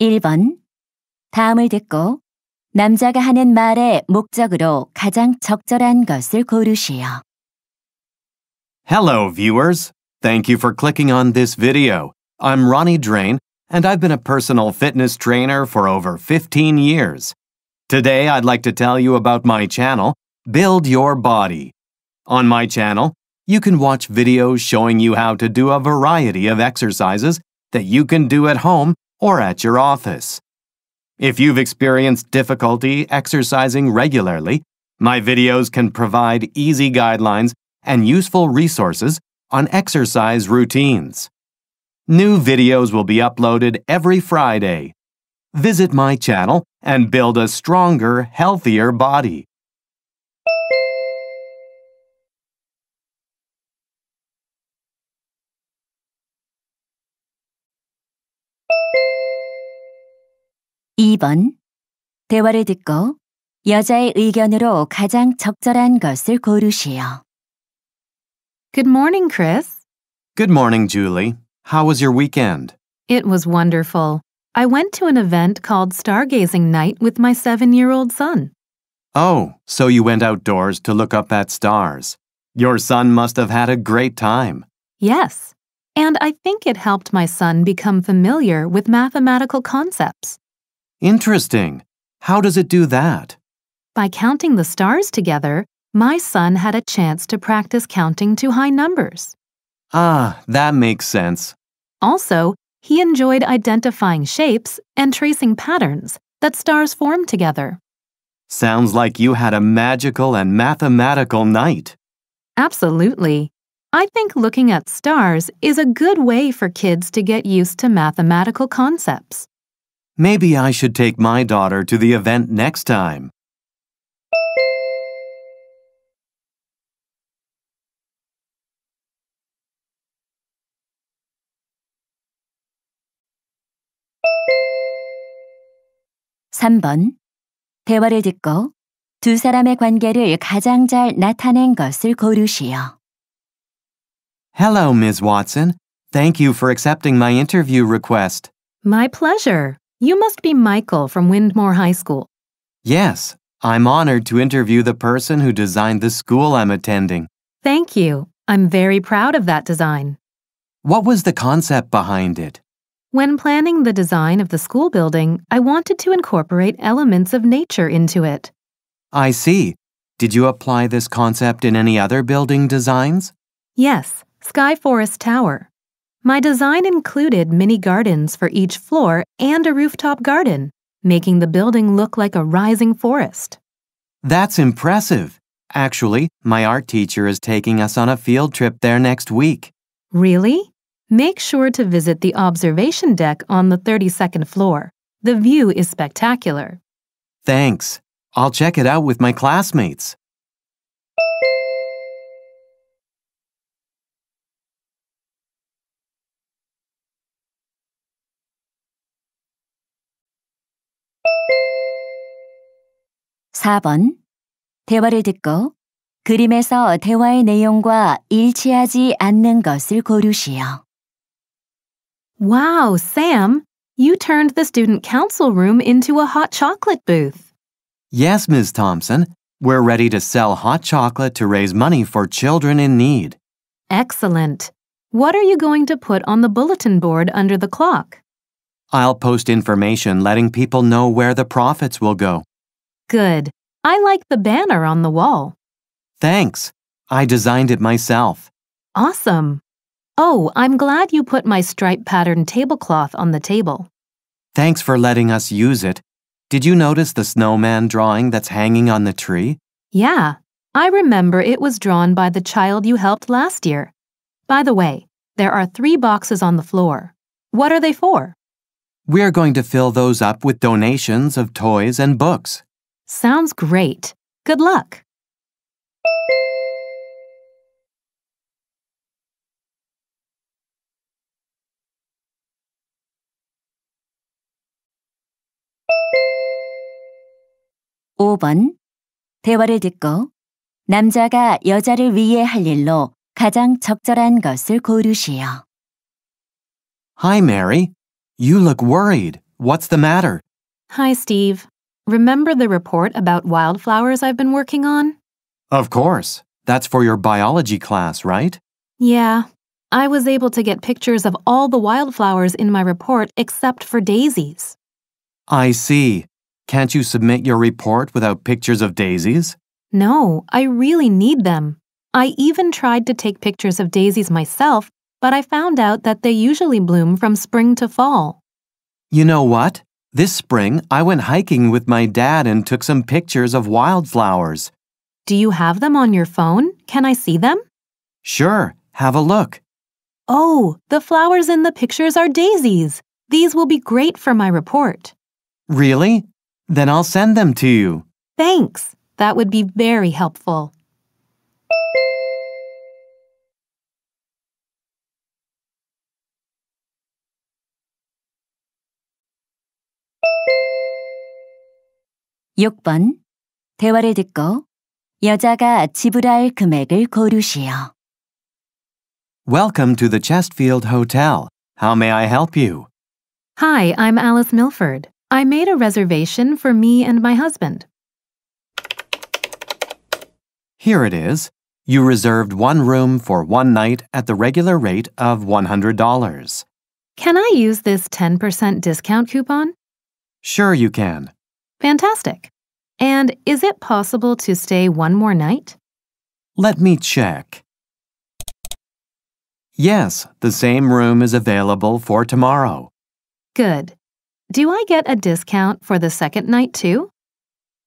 1번 다음을 듣고 남자가 하는 말의 목적으로 가장 적절한 것을 고르시오. Hello, viewers. Thank you for clicking on this video. I'm Ronnie Drain, and I've been a personal fitness trainer for over 15 years. Today, I'd like to tell you about my channel, Build Your Body. On my channel, you can watch videos showing you how to do a variety of exercises that you can do at home or at your office. If you've experienced difficulty exercising regularly, my videos can provide easy guidelines and useful resources on exercise routines. New videos will be uploaded every Friday. Visit my channel and build a stronger, healthier body. 2번 대화를 듣고 여자의 의견으로 가장 적절한 것을 고르시오. Good morning, Chris. Good morning, Julie. How was your weekend? It was wonderful. I went to an event called Stargazing Night with my seven year old son. Oh, so you went outdoors to look up at stars. Your son must have had a great time. Yes, and I think it helped my son become familiar with mathematical concepts. Interesting. How does it do that? By counting the stars together, my son had a chance to practice counting to high numbers. Ah, that makes sense. Also, he enjoyed identifying shapes and tracing patterns that stars form together. Sounds like you had a magical and mathematical night. Absolutely. I think looking at stars is a good way for kids to get used to mathematical concepts. Maybe I should take my daughter to the event next time. 대화를 듣고 두 사람의 관계를 가장 잘 나타낸 것을 고르시오. Hello, Ms. Watson. Thank you for accepting my interview request. My pleasure. You must be Michael from Windmore High School. Yes, I'm honored to interview the person who designed the school I'm attending. Thank you. I'm very proud of that design. What was the concept behind it? When planning the design of the school building, I wanted to incorporate elements of nature into it. I see. Did you apply this concept in any other building designs? Yes, Sky Forest Tower. My design included mini gardens for each floor and a rooftop garden, making the building look like a rising forest. That's impressive. Actually, my art teacher is taking us on a field trip there next week. Really? Make sure to visit the observation deck on the 32nd floor. The view is spectacular. Thanks. I'll check it out with my classmates. 4번. 대화를 듣고 그림에서 대화의 내용과 일치하지 않는 것을 고르시오. Wow, Sam! You turned the student council room into a hot chocolate booth. Yes, Ms. Thompson. We're ready to sell hot chocolate to raise money for children in need. Excellent. What are you going to put on the bulletin board under the clock? I'll post information letting people know where the profits will go. Good. I like the banner on the wall. Thanks. I designed it myself. Awesome. Oh, I'm glad you put my stripe pattern tablecloth on the table. Thanks for letting us use it. Did you notice the snowman drawing that's hanging on the tree? Yeah, I remember it was drawn by the child you helped last year. By the way, there are three boxes on the floor. What are they for? We're going to fill those up with donations of toys and books. Sounds great. Good luck. (5번) 대화를 듣고 남자가 여자를 위해 할 일로 가장 적절한 것을 고르시오. Hi, Mary. You look worried. What's the matter? Hi, Steve. Remember the report about wildflowers I've been working on? Of course. That's for your biology class, right? Yeah. I was able to get pictures of all the wildflowers in my report except for daisies. I see. Can't you submit your report without pictures of daisies? No, I really need them. I even tried to take pictures of daisies myself, but I found out that they usually bloom from spring to fall. You know what? This spring, I went hiking with my dad and took some pictures of wildflowers. Do you have them on your phone? Can I see them? Sure, have a look. Oh, the flowers in the pictures are daisies. These will be great for my report. Really? Then I'll send them to you. Thanks. That would be very helpful. 6번 대화를 듣고 여자가 지불할 금액을 고르시오. Welcome to the Chestfield Hotel. How may I help you? Hi, I'm Alice Milford. I made a reservation for me and my husband. Here it is. You reserved one room for one night at the regular rate of $100. Can I use this 10% discount coupon? Sure, you can. Fantastic. And is it possible to stay one more night? Let me check. Yes, the same room is available for tomorrow. Good. Do I get a discount for the second night too?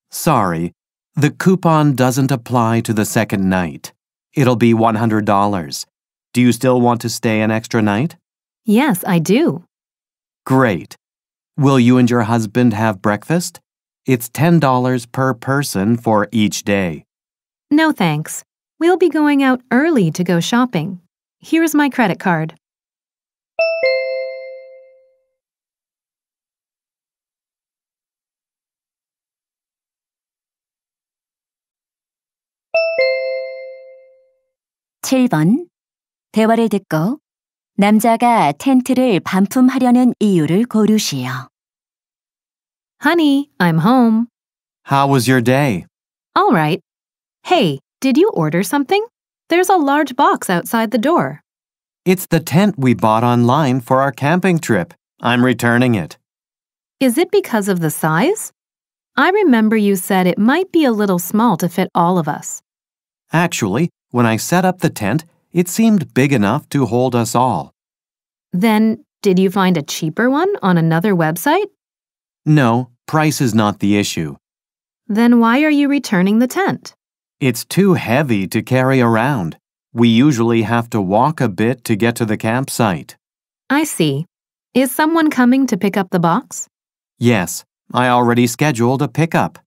Sorry, the coupon doesn't apply to the second night. It'll be $100. Do you still want to stay an extra night? Yes, I do. Great. Will you and your husband have breakfast? It's $10 per person for each day. No thanks. We'll be going out early to go shopping. Here is my credit card. (7번) 대화를 듣고 남자가 텐트를 반품하려는 이유를 고르시오. Honey, I'm home. How was your day? All right. Hey, did you order something? There's a large box outside the door. It's the tent we bought online for our camping trip. I'm returning it. Is it because of the size? I remember you said it might be a little small to fit all of us. Actually, when I set up the tent, it seemed big enough to hold us all. Then, did you find a cheaper one on another website? No, Price is not the issue. Then why are you returning the tent? It's too heavy to carry around. We usually have to walk a bit to get to the campsite. I see. Is someone coming to pick up the box? Yes, I already scheduled a pickup.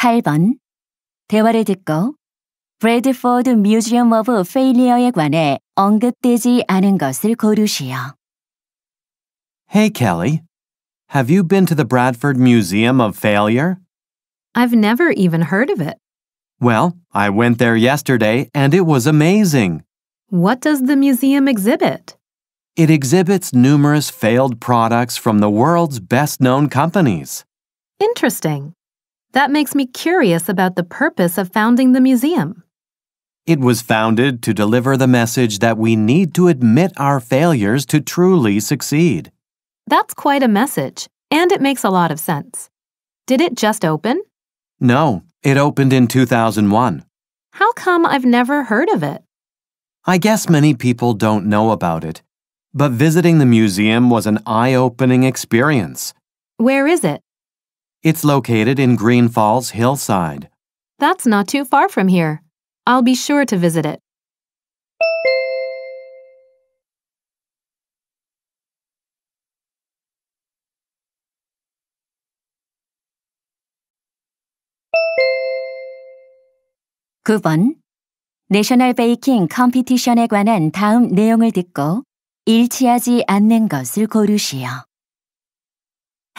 (8번) 대화를 듣고 브래드포드 뮤지엄 오브 페일리어에 관해 언급되지 않은 것을 고르시오. Hey Kelly, have you been to the Bradford Museum of Failure? I've never even heard of it. Well, I went there yesterday and it was amazing. What does the museum exhibit? It exhibits numerous failed products from the world's best known companies. Interesting. That makes me curious about the purpose of founding the museum. It was founded to deliver the message that we need to admit our failures to truly succeed. That's quite a message, and it makes a lot of sense. Did it just open? No, it opened in 2001. How come I've never heard of it? I guess many people don't know about it, but visiting the museum was an eye opening experience. Where is it? It's located in Green Falls Hillside. That's not too far from here. I'll be sure to visit it. (9번) National Baking Competition에 관한 다음 내용을 듣고 일치하지 않는 것을 고르시오.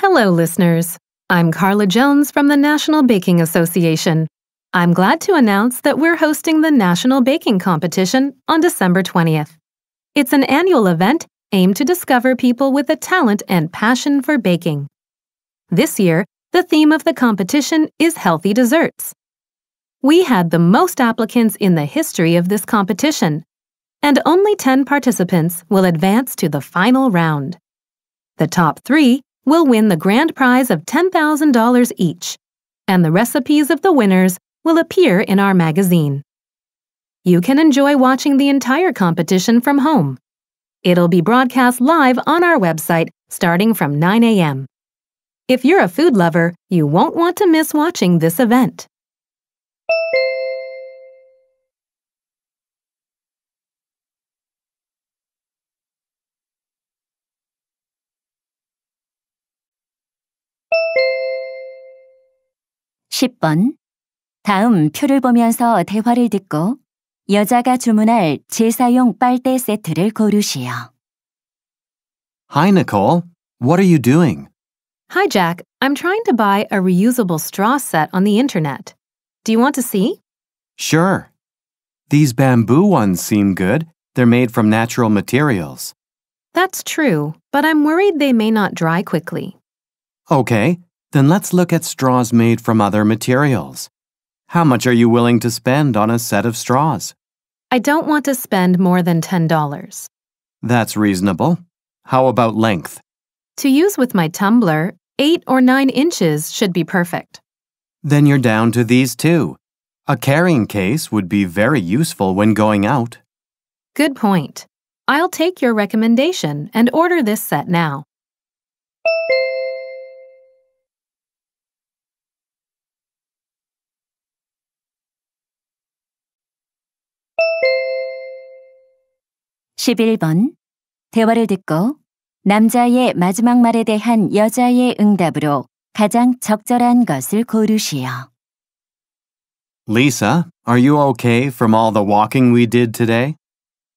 Hello, listeners. I'm Carla Jones from the National Baking Association. I'm glad to announce that we're hosting the National Baking Competition on December 20th. It's an annual event aimed to discover people with a talent and passion for baking. This year, the theme of the competition is healthy desserts. We had the most applicants in the history of this competition, and only 10 participants will advance to the final round. The top three will win the grand prize of $10,000 each, and the recipes of the winners will appear in our magazine. You can enjoy watching the entire competition from home. It'll be broadcast live on our website starting from 9 a.m. If you're a food lover, you won't want to miss watching this event. 10번. 다음 표를 보면서 대화를 듣고 여자가 주문할 제사용 빨대 세트를 고르시오. Hi, Nicole. What are you doing? Hi, Jack. I'm trying to buy a reusable straw set on the internet. Do you want to see? Sure. These bamboo ones seem good. They're made from natural materials. That's true, but I'm worried they may not dry quickly. Okay, then let's look at straws made from other materials. How much are you willing to spend on a set of straws? I don't want to spend more than $10. That's reasonable. How about length? To use with my tumbler, 8 or 9 inches should be perfect. Then you're down to these two. A carrying case would be very useful when going out. Good point. I'll take your recommendation and order this set now. 11번 대화를 듣고 남자의 마지막 말에 대한 여자의 응답으로 가장 적절한 것을 고르시오. Lisa, are you okay from all the walking we did today?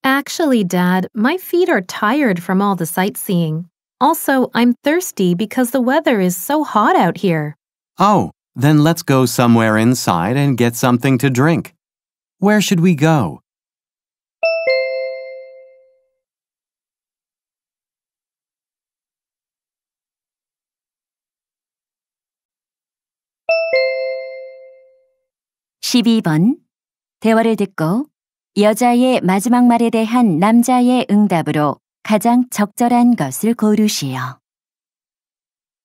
Actually, Dad, my feet are tired from all the sightseeing. Also, I'm thirsty because the weather is so hot out here. Oh, then let's go somewhere inside and get something to drink. Where should we go? 12번 대화를 듣고 여자의 마지막 말에 대한 남자의 응답으로 가장 적절한 것을 고르시오.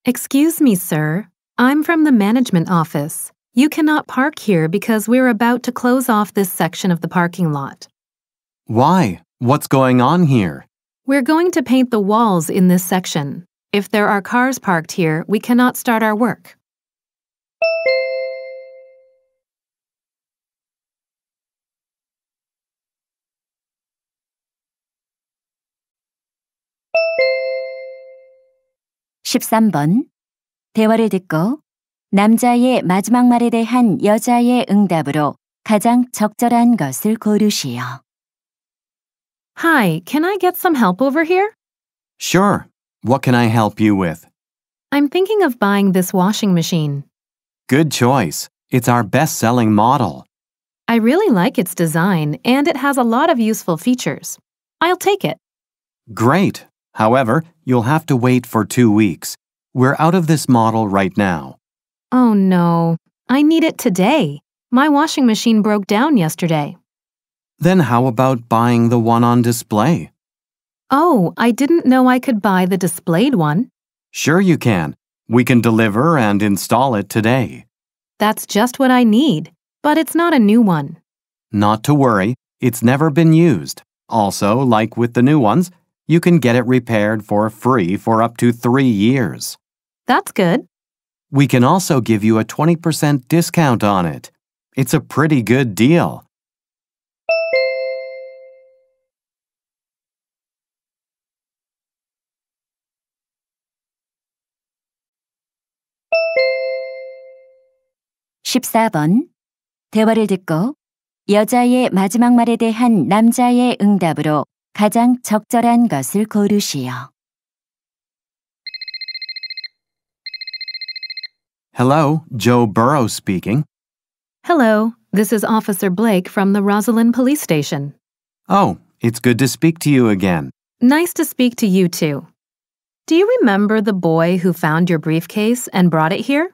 Excuse me, sir. I'm from the management office. You cannot park here because we're about to close off this section of the parking lot. Why? What's going on here? We're going to paint the walls in this section. If there are cars parked here, we cannot start our work. 13번 대화를 듣고 남자의 마지막 말에 대한 여자의 응답으로 가장 적절한 것을 고르시오. Hi, can I get some help over here? Sure. What can I help you with? I'm thinking of buying this washing machine. Good choice. It's our best selling model. I really like its design and it has a lot of useful features. I'll take it. Great. However, You'll have to wait for two weeks. We're out of this model right now. Oh no, I need it today. My washing machine broke down yesterday. Then how about buying the one on display? Oh, I didn't know I could buy the displayed one. Sure you can. We can deliver and install it today. That's just what I need, but it's not a new one. Not to worry, it's never been used. Also, like with the new ones, you can get it repaired for free for up to three years. That's good. We can also give you a 20% discount on it. It's a pretty good deal. (14번) 대화를 듣고 여자의 마지막 말에 대한 남자의 응답으로 가장 적절한 것을 고르시오. Hello, Joe Burrow speaking. Hello, this is Officer Blake from the Rosalind Police Station. Oh, it's good to speak to you again. Nice to speak to you too. Do you remember the boy who found your briefcase and brought it here?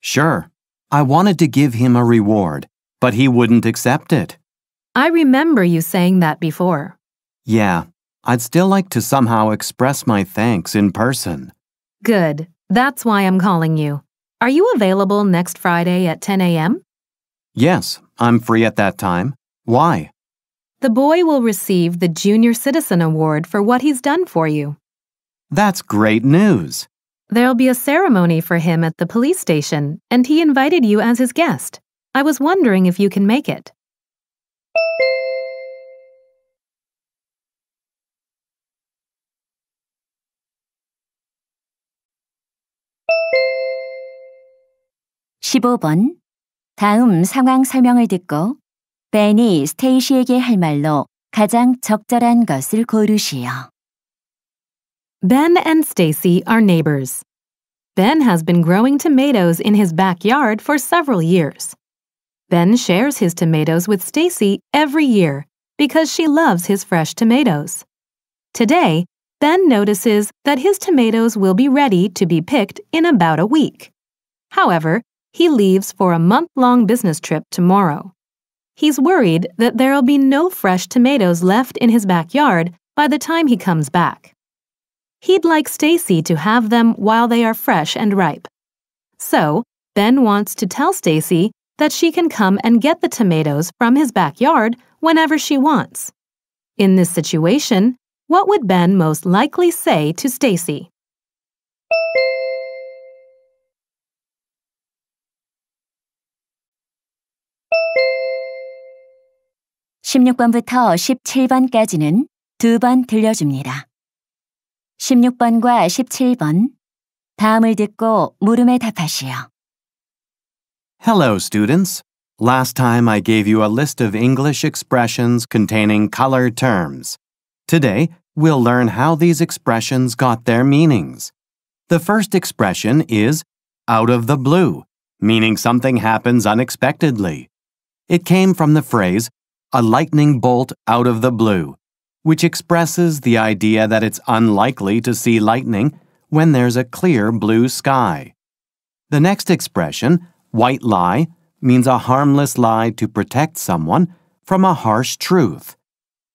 Sure. I wanted to give him a reward, but he wouldn't accept it. I remember you saying that before. Yeah, I'd still like to somehow express my thanks in person. Good. That's why I'm calling you. Are you available next Friday at 10 a.m.? Yes, I'm free at that time. Why? The boy will receive the Junior Citizen Award for what he's done for you. That's great news. There'll be a ceremony for him at the police station, and he invited you as his guest. I was wondering if you can make it. 15번 다음 상황 설명을 듣고 벤이 스테이시에게 할 말로 가장 적절한 것을 고르시오. Ben and Stacy are neighbors. Ben has been growing tomatoes in his backyard for several years. Ben shares his tomatoes with Stacy every year because she loves his fresh tomatoes. Today, Ben notices that his tomatoes will be ready to be picked in about a week. However, he leaves for a month long business trip tomorrow. He's worried that there'll be no fresh tomatoes left in his backyard by the time he comes back. He'd like Stacy to have them while they are fresh and ripe. So, Ben wants to tell Stacy that she can come and get the tomatoes from his backyard whenever she wants. In this situation, what would Ben most likely say to Stacy? 16번부터 17번까지는 들려줍니다. 16번과 17번. 다음을 듣고 물음에 답하시오. Hello, students. Last time I gave you a list of English expressions containing color terms. Today, we'll learn how these expressions got their meanings. The first expression is out of the blue, meaning something happens unexpectedly. It came from the phrase a lightning bolt out of the blue, which expresses the idea that it's unlikely to see lightning when there's a clear blue sky. The next expression, white lie, means a harmless lie to protect someone from a harsh truth.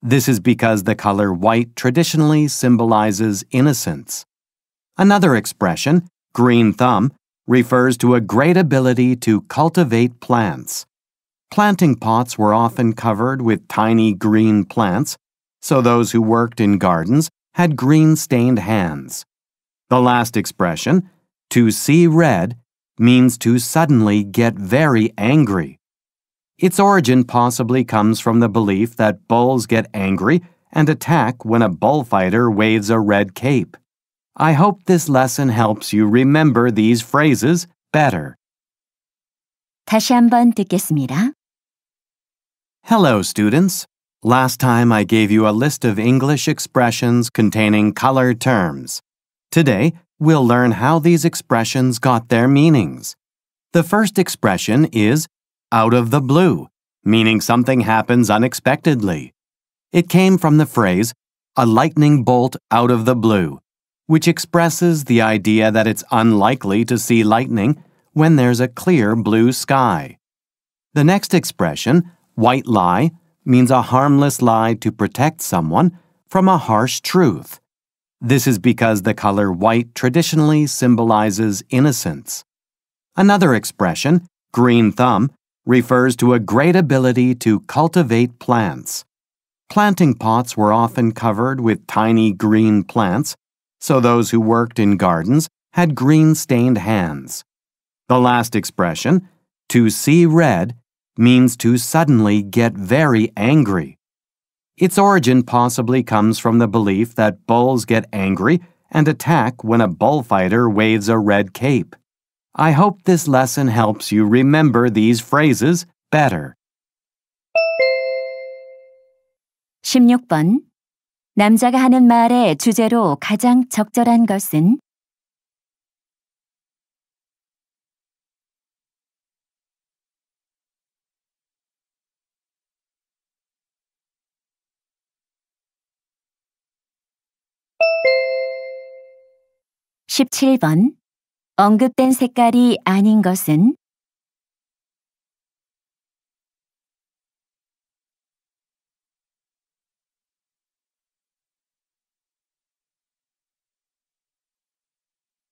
This is because the color white traditionally symbolizes innocence. Another expression, green thumb, refers to a great ability to cultivate plants. Planting pots were often covered with tiny green plants, so those who worked in gardens had green stained hands. The last expression, to see red, means to suddenly get very angry. Its origin possibly comes from the belief that bulls get angry and attack when a bullfighter waves a red cape. I hope this lesson helps you remember these phrases better. 다시 한번 듣겠습니다. Hello, students. Last time I gave you a list of English expressions containing color terms. Today, we'll learn how these expressions got their meanings. The first expression is out of the blue, meaning something happens unexpectedly. It came from the phrase, a lightning bolt out of the blue, which expresses the idea that it's unlikely to see lightning when there's a clear blue sky. The next expression, White lie means a harmless lie to protect someone from a harsh truth. This is because the color white traditionally symbolizes innocence. Another expression, green thumb, refers to a great ability to cultivate plants. Planting pots were often covered with tiny green plants, so those who worked in gardens had green stained hands. The last expression, to see red, means to suddenly get very angry. Its origin possibly comes from the belief that bulls get angry and attack when a bullfighter waves a red cape. I hope this lesson helps you remember these phrases better. 16번 남자가 하는 말의 주제로 가장 적절한 것은 17번. 언급된 색깔이 아닌 것은